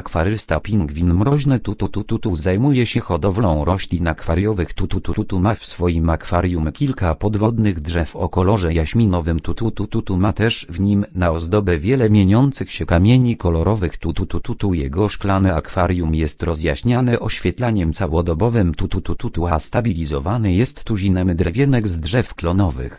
Akwarysta pingwin mroźny tututututu zajmuje się hodowlą roślin akwariowych tututututu ma w swoim akwarium kilka podwodnych drzew o kolorze jaśminowym tututututu ma też w nim na ozdobę wiele mieniących się kamieni kolorowych tututututu jego szklane akwarium jest rozjaśniane oświetlaniem całodobowym tututututu a stabilizowany jest tuzinem drewienek z drzew klonowych.